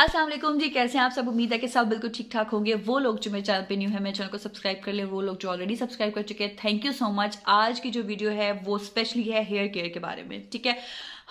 असलम जी कैसे हैं आप सब उम्मीद है कि सब बिल्कुल ठीक ठाक होंगे वो लोग जो मेरे चैनल पे न्यू है मेरे चैनल को सब्सक्राइब कर ले वो लोग जो ऑलरेडी सब्सक्राइब कर चुके हैं थैंक यू सो मच आज की जो वीडियो है वो स्पेशली है हेयर केयर के बारे में ठीक है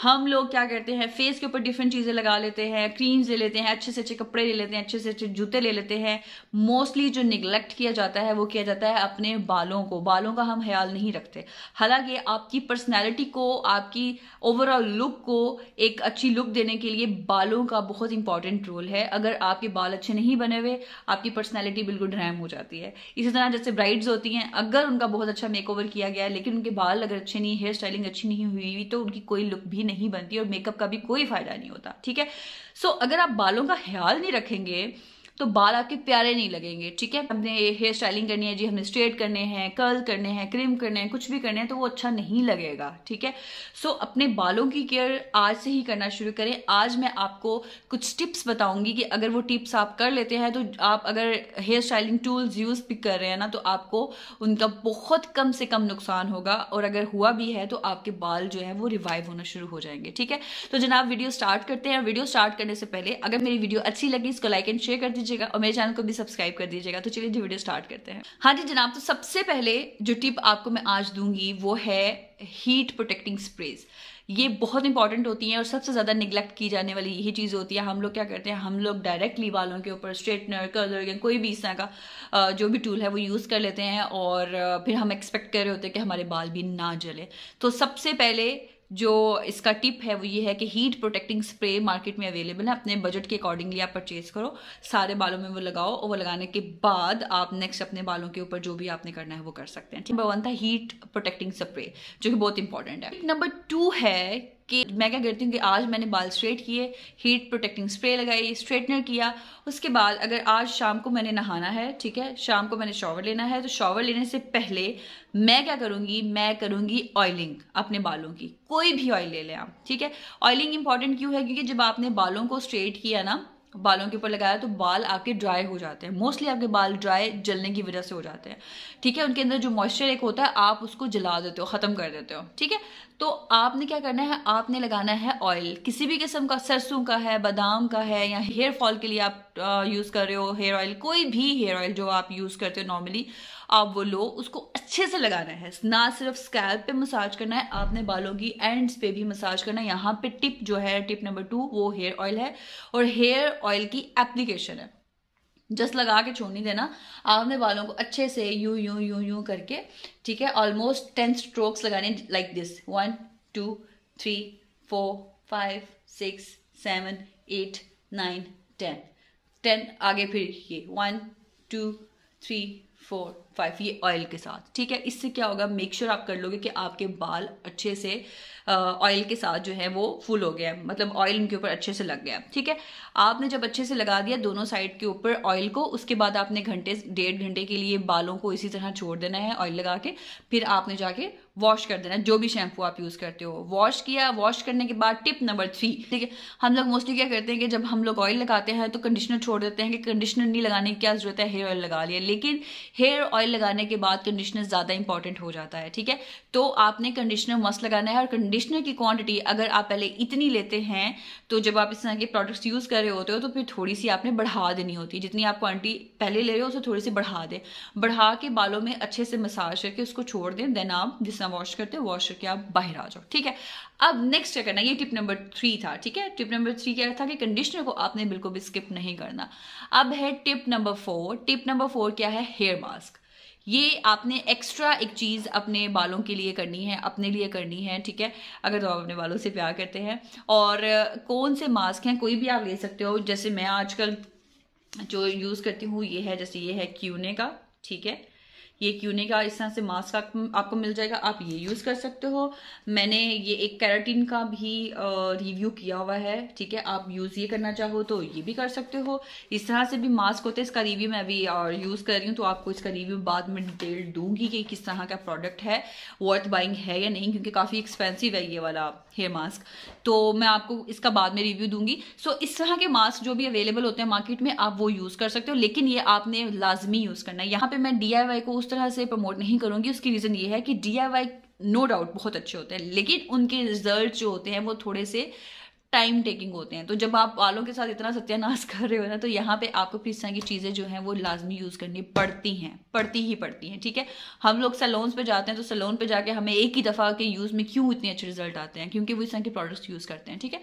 हम लोग क्या करते हैं फेस के ऊपर डिफरेंट चीज़ें लगा लेते हैं क्रीम्स ले लेते हैं अच्छे से अच्छे कपड़े ले लेते हैं अच्छे से अच्छे जूते ले लेते हैं मोस्टली जो निगलेक्ट किया जाता है वो किया जाता है अपने बालों को बालों का हम ख्याल नहीं रखते हालांकि आपकी पर्सनैलिटी को आपकी ओवरऑल लुक को एक अच्छी लुक देने के लिए बालों का बहुत इंपॉर्टेंट रोल है अगर आपके बाल अच्छे नहीं बने हुए आपकी पर्सनैलिटी बिल्कुल ड्रैम हो जाती है इसी तरह जैसे ब्राइड्स होती हैं अगर उनका बहुत अच्छा मेकओवर किया गया है लेकिन उनके बाल अगर अच्छे नहीं हेयर स्टाइलिंग अच्छी नहीं हुई हुई तो उनकी कोई लुक भी नहीं बनती और मेकअप का भी कोई फायदा नहीं होता ठीक है सो so, अगर आप बालों का ख्याल नहीं रखेंगे तो बाल आपके प्यारे नहीं लगेंगे ठीक है हमने हेयर स्टाइलिंग करनी है जी हमने स्ट्रेट करने हैं कर्ल करने हैं क्रीम करने हैं कुछ भी करने हैं तो वो अच्छा नहीं लगेगा ठीक है सो so, अपने बालों की केयर आज से ही करना शुरू करें आज मैं आपको कुछ टिप्स बताऊंगी कि अगर वो टिप्स आप कर लेते हैं तो आप अगर हेयर स्टाइलिंग टूल्स यूज़ भी कर रहे हैं ना तो आपको उनका बहुत कम से कम नुकसान होगा और अगर हुआ भी है तो आपके बाल जो है वो रिवाइव होना शुरू हो जाएंगे ठीक है तो जनाब वीडियो स्टार्ट करते हैं वीडियो स्टार्ट करने से पहले अगर मेरी वीडियो अच्छी लगी इसको लाइक एंड शेयर कर दीजिए दीजिएगा और मेरे चैनल को भी सब्सक्राइब कर दीजिएगा तो चलिए वीडियो स्टार्ट करते हैं हाँ जी जनाब तो सबसे पहले जो टिप आपको मैं आज दूंगी वो है हीट प्रोटेक्टिंग स्प्रेज ये बहुत इंपॉर्टेंट होती हैं और सबसे ज़्यादा निगलेक्ट की जाने वाली यही चीज़ होती है हम लोग क्या करते हैं हम लोग डायरेक्टली बालों के ऊपर स्ट्रेटनर कलर या कोई भी इस तरह का जो भी टूल है वो यूज़ कर लेते हैं और फिर हम एक्सपेक्ट कर रहे होते हैं कि हमारे बाल भी ना जले तो सबसे पहले जो इसका टिप है वो ये है कि हीट प्रोटेक्टिंग स्प्रे मार्केट में अवेलेबल है अपने बजट के अकॉर्डिंगली आप परचेज करो सारे बालों में वो लगाओ और वो लगाने के बाद आप नेक्स्ट अपने बालों के ऊपर जो भी आपने करना है वो कर सकते हैं नंबर वन था हीट प्रोटेक्टिंग स्प्रे जो कि बहुत इंपॉर्टेंट है नंबर टू है कि मैं क्या करती हूँ कि आज मैंने बाल स्ट्रेट किए हीट प्रोटेक्टिंग स्प्रे लगाई स्ट्रेटनर किया उसके बाद अगर आज शाम को मैंने नहाना है ठीक है शाम को मैंने शॉवर लेना है तो शॉवर लेने से पहले मैं क्या करूँगी मैं करूँगी ऑयलिंग अपने बालों की कोई भी ऑयल ले लें आप ठीक है ऑयलिंग इंपॉर्टेंट क्यों है क्योंकि जब आपने बालों को स्ट्रेट किया ना बालों के ऊपर लगाया तो बाल आपके ड्राई हो जाते हैं मोस्टली आपके बाल ड्राई जलने की वजह से हो जाते हैं ठीक है उनके अंदर जो मॉइस्चर एक होता है आप उसको जला देते हो ख़त्म कर देते हो ठीक है तो आपने क्या करना है आपने लगाना है ऑयल किसी भी किस्म का सरसों का है बादाम का है या हेयर फॉल के लिए आप यूज़ uh, कर रहे हो हेयर ऑयल कोई भी हेयर ऑयल जो आप यूज़ करते हो नॉर्मली आप वो लो उसको अच्छे से लगाना है ना सिर्फ स्कैल्प पे मसाज करना है आपने बालों की एंड्स पे भी मसाज करना है यहाँ पे टिप जो है टिप नंबर टू वो हेयर ऑयल है और हेयर ऑयल की एप्लीकेशन है जस्ट लगा के छोड़ नहीं देना आपने बालों को अच्छे से यू यू यू यू करके ठीक है ऑलमोस्ट टेन स्ट्रोक्स लगाने like this one two three four five six seven eight nine ten ten आगे फिर ये one two three four five ये ऑयल के साथ ठीक है इससे क्या होगा मेक श्योर sure आप कर लोगे कि आपके बाल अच्छे से ऑयल uh, के साथ जो है वो फुल हो गया मतलब ऑयल उनके ऊपर अच्छे से लग गया ठीक है आपने जब अच्छे से लगा दिया दोनों साइड के ऊपर ऑयल को उसके बाद आपने घंटे डेढ़ घंटे के लिए बालों को इसी तरह छोड़ देना है ऑयल लगा के फिर आपने जाके वॉश कर देना जो भी शैम्पू आप यूज़ करते हो वॉश किया वॉश करने के बाद टिप नंबर थ्री ठीक है हम लोग मोस्टली क्या करते हैं कि जब हम लोग ऑयल लगाते हैं तो कंडीशनर छोड़ देते हैं कि कंडीशनर नहीं लगाने की क्या जरूरत है हेयर ऑयल लगा लिया लेकिन हेयर ऑयल लगाने के बाद कंडीशनर ज़्यादा इंपॉर्टेंट हो जाता है ठीक है तो आपने कंडीशनर मस्त लगाना है और कंडीशनर की क्वांटिटी अगर आप पहले इतनी लेते हैं तो जब आप इस तरह के प्रोडक्ट्स यूज़ कर रहे होते हो तो फिर थोड़ी सी आपने बढ़ा देनी होती है जितनी आप क्वांटिटी पहले ले रहे हो उसे थोड़ी सी बढ़ा दें बढ़ा के बालों में अच्छे से मसाज करके उसको छोड़ दें देन आप जिस तरह वॉश करते हो वॉश करके आप बाहर आ जाओ ठीक है अब नेक्स्ट क्या करना ये टिप नंबर थ्री था ठीक है टिप नंबर थ्री क्या था कि कंडीशनर को आपने बिल्कुल भी स्किप नहीं करना अब है tip number four tip number four क्या है हेयर मास्क ये आपने एक्स्ट्रा एक चीज़ अपने बालों के लिए करनी है अपने लिए करनी है ठीक है अगर तो आप अपने बालों से प्यार करते हैं और कौन से मास्क हैं कोई भी आप ले सकते हो जैसे मैं आजकल जो यूज़ करती हूँ ये है जैसे ये है क्यूने का ठीक है ये क्यूने का इस तरह से मास्क आप, आपको मिल जाएगा आप ये यूज़ कर सकते हो मैंने ये एक कैराटीन का भी रिव्यू किया हुआ है ठीक है आप यूज़ ये करना चाहो तो ये भी कर सकते हो इस तरह से भी मास्क होते हैं इसका रिव्यू मैं अभी यूज़ कर रही हूँ तो आपको इसका रिव्यू बाद में डिटेल दूंगी कि किस तरह का प्रोडक्ट है वर्थ बाइंग है या नहीं क्योंकि काफ़ी एक्सपेंसिव है ये वाला हेयर मास्क तो मैं आपको इसका बाद में रिव्यू दूंगी सो इस तरह के मास्क जो भी अवेलेबल होते हैं मार्केट में आप वो यूज़ कर सकते हो लेकिन ये आपने लाजमी यूज़ करना है यहाँ पे मैं डी को उस उस तरह से प्रमोट नहीं करूँगी उसकी रीज़न ये है कि डी नो डाउट बहुत अच्छे होते हैं लेकिन उनके रिजल्ट जो होते हैं वो थोड़े से टाइम टेकिंग होते हैं तो जब आप वालों के साथ इतना सत्यानाश कर रहे हो ना तो यहाँ पे आपको फिर इस तरह की चीज़ें जो हैं वो लाजमी यूज़ करनी पड़ती हैं पड़ती ही पड़ती हैं ठीक है हम लोग सलोन्स पे जाते हैं तो सलोन पे जाके हमें एक ही दफ़ा के यूज़ में क्यों इतने अच्छे रिजल्ट आते हैं क्योंकि वो इस तरह के प्रोडक्ट्स यूज़ करते हैं ठीक है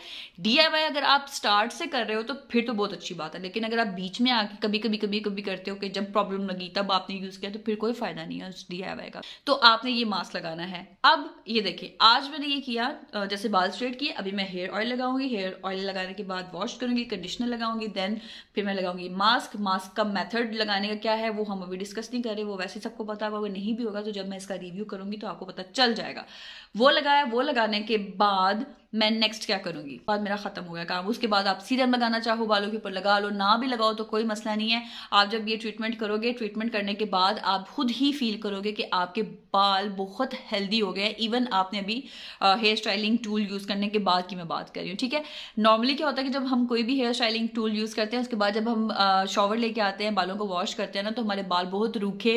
डी अगर आप स्टार्ट से कर रहे हो तो फिर तो बहुत अच्छी बात है लेकिन अगर आप बीच में आके कभी कभी कभी कभी करते हो कि जब प्रॉब्लम लगी तब आपने यूज़ किया तो फिर कोई फ़ायदा नहीं है उस डी का तो आपने ये मास्क लगाना है अब ये देखिए आज मैंने ये किया जैसे बाल स्ट्रेट किए अभी मैं हेयर ऑयल लगाऊँ लगाऊंगी हेयर ऑयल लगाने के बाद वॉश करूंगी कंडीशनर लगाऊंगी देन फिर मैं लगाऊंगी मास्क मास्क का मेथड लगाने का क्या है वो हम अभी डिस्कस नहीं कर रहे वो वैसे सबको पता होगा अगर नहीं भी होगा तो जब मैं इसका रिव्यू करूंगी तो आपको पता चल जाएगा वो लगाया वो लगाने के बाद मैं नेक्स्ट क्या करूंगी बाद मेरा खत्म हो गया काम उसके बाद आप सीरम लगाना चाहो बालों के ऊपर लगा लो ना भी लगाओ तो कोई मसला नहीं है आप जब ये ट्रीटमेंट करोगे ट्रीटमेंट करने के बाद आप खुद ही फील करोगे कि आपके बाल बहुत हेल्दी हो गए इवन आपने अभी हेयर स्टाइलिंग टूल यूज़ करने के बाद की मैं बात कर रही हूँ ठीक है नॉर्मली क्या होता है कि जब हम कोई भी हेयर स्टाइलिंग टूल यूज़ करते हैं उसके बाद जब हम शॉवर लेके आते हैं बालों को वॉश करते हैं ना तो हमारे बाल बहुत रूखे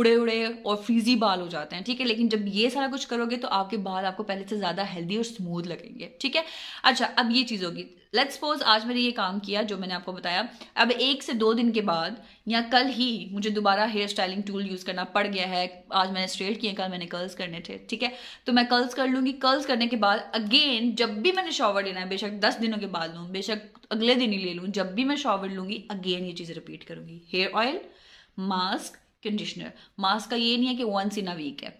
उड़े उड़े और फ्रीजी बाल हो जाते हैं ठीक है लेकिन जब ये सारा कुछ करोगे तो आपके बाल आपको पहले से ज़्यादा हेल्दी और स्मूथ लगेंगे ठीक है अच्छा अब ये चीज़ होगी लेट्स सपोज आज मैंने ये काम किया जो मैंने आपको बताया अब एक से दो दिन के बाद या कल ही मुझे दोबारा हेयर स्टाइलिंग टूल यूज़ करना पड़ गया है आज मैंने स्ट्रेट किए कल मैंने कर्ल्स करने थे ठीक है तो मैं कर्ल्स कर लूँगी कर्ल्स करने के बाद अगेन जब भी मैंने शॉवर लेना है बेशक दस दिनों के बाद लूँ बेशक अगले दिन ही ले लूँ जब भी मैं शॉवर लूँगी अगेन ये चीज रिपीट करूँगी hair oil mask conditioner mask का ये नहीं है कि वंस इन अ वीक है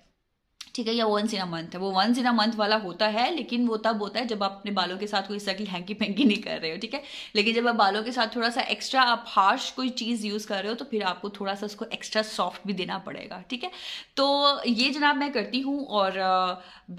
ठीक है या वंस इन अ मंथ है वो वंस इन अ मंथ वाला होता है लेकिन वो तब होता है जब आप अपने बालों के साथ कोई शक्ल हैंकी पेंकी नहीं कर रहे हो ठीक है लेकिन जब आप बालों के साथ थोड़ा सा एक्स्ट्रा आप हार्श कोई चीज़ यूज़ कर रहे हो तो फिर आपको थोड़ा सा उसको एक्स्ट्रा सॉफ्ट भी देना पड़ेगा ठीक है तो ये जनाब मैं करती हूँ और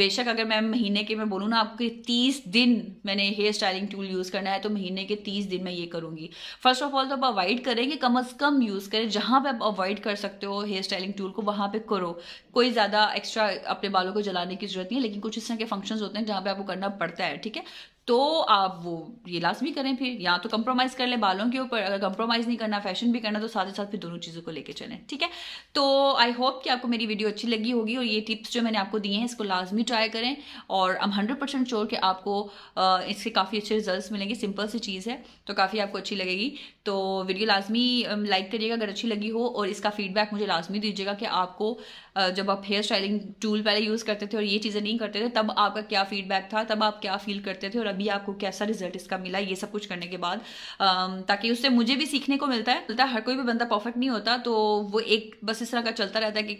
बेशक अगर मैं महीने के मैं बोलूँ ना आपके तीस दिन मैंने हेयर स्टाइलिंग टूल यूज़ करना है तो महीने के तीस दिन मैं ये करूँगी फर्स्ट ऑफ ऑल तो आप अवॉइड करें कि कम अज़ कम यूज़ करें जहाँ पर आप अवॉइड कर सकते हो हेयर स्टाइलिंग टूल को वहाँ पर करो कोई ज़्यादा एक्स्ट्रा अपने बालों को जलाने की जरूरत नहीं है लेकिन कुछ इस तरह के फंक्शन होते हैं जहाँ पे आपको करना पड़ता है ठीक है तो आप वो ये लाजमी करें फिर या तो कंप्रोमाइज़ कर लें बालों के ऊपर अगर कंप्रोमाइज़ नहीं करना फैशन भी करना तो साथ ही साथ फिर दोनों चीज़ों को लेके चलें ठीक है तो आई होप कि आपको मेरी वीडियो अच्छी लगी होगी और ये टिप्स जो मैंने आपको दिए हैं इसको लाजमी ट्राई करें और हम हंड्रेड परसेंट श्योर कि आपको इसके काफ़ी अच्छे रिजल्ट मिलेंगे सिंपल सी चीज़ है तो काफ़ी आपको अच्छी लगेगी तो वीडियो लाजमी लाइक करिएगा अगर अच्छी लगी हो और इसका फीडबैक मुझे लाजमी दीजिएगा कि आपको जब आप हेयर स्टाइलिंग टूल पहले यूज़ करते थे और ये चीज़ें नहीं करते थे तब आपका क्या फीडबैक था तब आप क्या फील करते थे और अब अभी आपको कैसा रिजल्ट इसका मिला ये सब कुछ करने के बाद ताकि उससे मुझे भी सीखने को मिलता है मिलता है हर कोई भी बंदा परफेक्ट नहीं होता तो वो एक बस इस तरह का चलता रहता है कि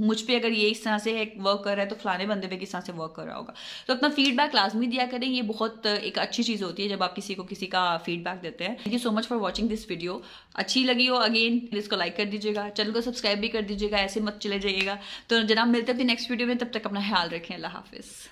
मुझ पे अगर ये इस तरह से वर्क कर रहा है तो फलाने बंदे पे किस तरह से वर्क कर रहा होगा तो अपना फीडबैक लाजमी दिया करें ये बहुत एक अच्छी चीज़ होती है जब आप किसी को किसी का फीडबैक देते हैं thank you so much for watching this video अच्छी लगी हो अगेन इसको लाइक कर दीजिएगा चैनल को सब्सक्राइब भी कर दीजिएगा ऐसे मत चले जाइएगा तो जनाब मिलते अपनी नेक्स्ट वीडियो में तब तक अपना ख्याल रखें अल्लाह हाफिज़